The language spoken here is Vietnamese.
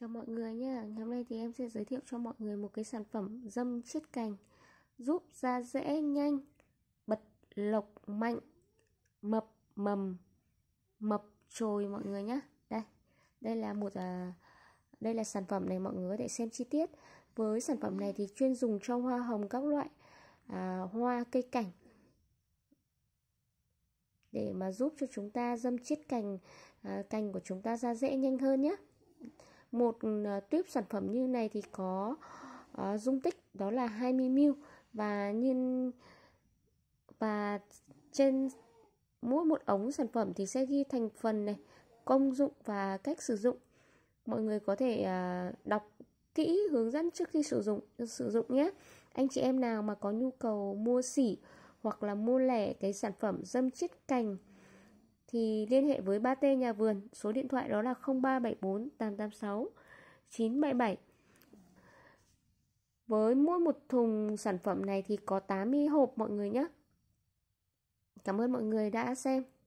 Chào mọi người nhé, ngày hôm nay thì em sẽ giới thiệu cho mọi người một cái sản phẩm dâm chiết cành giúp da dễ nhanh, bật lộc mạnh, mập mầm, mập trồi mọi người nhé. Đây, đây là một à, đây là sản phẩm này mọi người có thể xem chi tiết. Với sản phẩm này thì chuyên dùng cho hoa hồng các loại, à, hoa cây cảnh để mà giúp cho chúng ta dâm chiết cành à, cành của chúng ta ra dễ nhanh hơn nhé một ờ, tuyếp sản phẩm như này thì có uh, dung tích đó là 20 ml và như và trên mỗi một ống sản phẩm thì sẽ ghi thành phần này công dụng và cách sử dụng mọi người có thể ờ, đọc kỹ hướng dẫn trước khi sử dụng sử dụng nhé anh chị em nào mà có nhu cầu mua xỉ hoặc là mua lẻ cái sản phẩm dâm chiết cành thì liên hệ với ba t nhà vườn, số điện thoại đó là 0374 886 977. Với mỗi một thùng sản phẩm này thì có 80 hộp mọi người nhé. Cảm ơn mọi người đã xem.